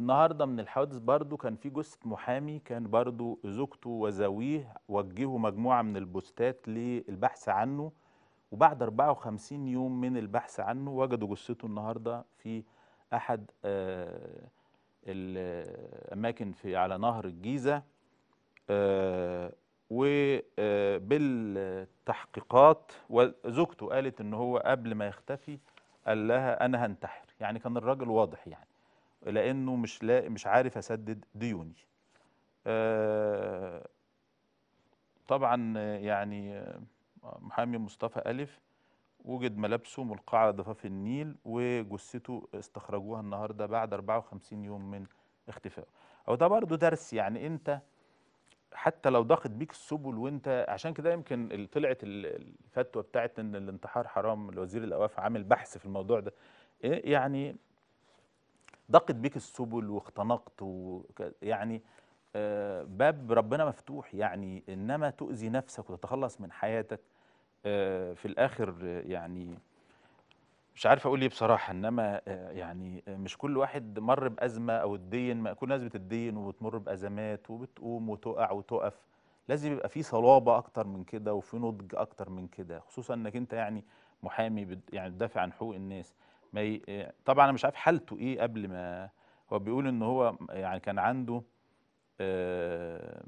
النهارده من الحوادث برضو كان في جثه محامي كان برضو زوجته وزويه وجهوا مجموعه من البوستات للبحث عنه وبعد 54 يوم من البحث عنه وجدوا جثته النهارده في احد آه، الاماكن آه، في على نهر الجيزه آه، وبالتحقيقات وزوجته قالت ان هو قبل ما يختفي قال لها انا هنتحر يعني كان الراجل واضح يعني لانه مش لا مش عارف اسدد ديوني آه، طبعا يعني آه، محامي مصطفى ألف وجد ملابسه ملقاة على ضفاف النيل وجثته استخرجوها النهارده بعد 54 يوم من اختفائه او ده برضه درس يعني انت حتى لو ضاقت بيك السبل وانت عشان كده يمكن طلعت الفتوى بتاعت ان الانتحار حرام لوزير الاوقاف عامل بحث في الموضوع ده إيه يعني ضاقت بيك السبل واختنقت يعني آه، باب ربنا مفتوح يعني انما تؤذي نفسك وتتخلص من حياتك آه، في الاخر يعني مش عارف اقول ايه بصراحه انما آه، يعني مش كل واحد مر بازمه او ما كل الناس بتدين وبتمر بازمات وبتقوم وتقع وتقف لازم يبقى في صلابه اكتر من كده وفي نضج اكتر من كده خصوصا انك انت يعني محامي يعني بتدافع عن حقوق الناس ما ي... طبعا انا مش عارف حالته ايه قبل ما هو بيقول ان هو يعني كان عنده آه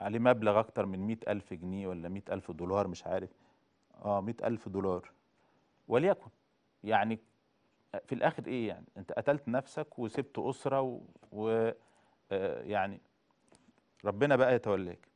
عليه مبلغ اكتر من مئة الف جنيه ولا مئة الف دولار مش عارف اه مئة الف دولار وليكن يعني في الاخر ايه يعني انت قتلت نفسك وسبت اسره و, و... آه يعني ربنا بقى يتولاك